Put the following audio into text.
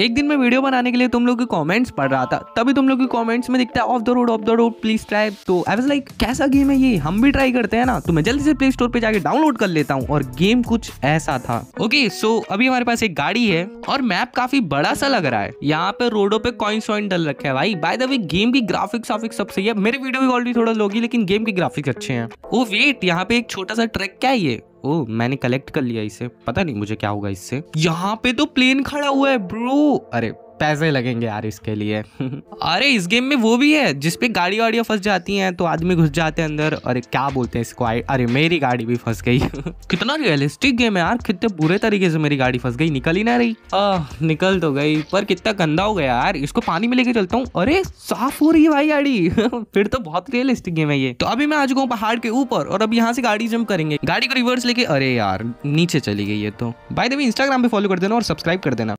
एक दिन मैं वीडियो बनाने के लिए तुम लोग के कमेंट्स पढ़ रहा था तभी तुम लोग के कमेंट्स में दिखता है off the road off the road please try तो आई वाज लाइक कैसा गेम है ये हम भी ट्राई करते हैं ना तो मैं जल्दी से प्ले स्टोर पे जाके डाउनलोड कर लेता हूँ और गेम कुछ ऐसा था ओके okay, सो so, अभी हमारे पास एक गाड़ी है और मैप काफी बड़ा सा लग रहा है यहाँ पे रोडो पे कॉइन सॉइन डल रखे है भाई बाय द वे गेम की ग्राफिक्स वाफिक्स सब सही है मेरे वीडियो भी ऑलरेडी थोड़ा लोगी लेकिन गेम के ग्राफिक्स अच्छे हैं ओ oh, वेट यहाँ पे एक छोटा सा ट्रैक क्या है ये ओ मैंने कलेक्ट कर लिया इसे पता नहीं मुझे क्या होगा इससे यहाँ पे तो प्लेन खड़ा हुआ है ब्रो अरे पैसे लगेंगे यार इसके लिए अरे इस गेम में वो भी है जिसपे गाड़ी वाड़ियाँ फंस जाती हैं तो आदमी घुस जाते हैं अंदर अरे क्या बोलते हैं इसको अरे मेरी गाड़ी भी फंस गई कितना रियलिस्टिक गेम है यार कितने बुरे तरीके से मेरी गाड़ी फंस गई निकल ही ना रही आ, निकल तो गई पर कितना गंदा हो गया यार इसको पानी में लेके चलता हूँ अरे साफ हो रही है भाई गाड़ी फिर तो बहुत रियलिस्टिक गेम है ये तो अभी मैं आ चुका हूँ पहाड़ के ऊपर और अब यहाँ से गाड़ी जम करेंगे गाड़ी को रिवर्स लेके अरे यार नीचे चली गई ये तो भाई देवी इंस्टाग्राम पे फॉलो कर देना और सब्सक्राइब कर देना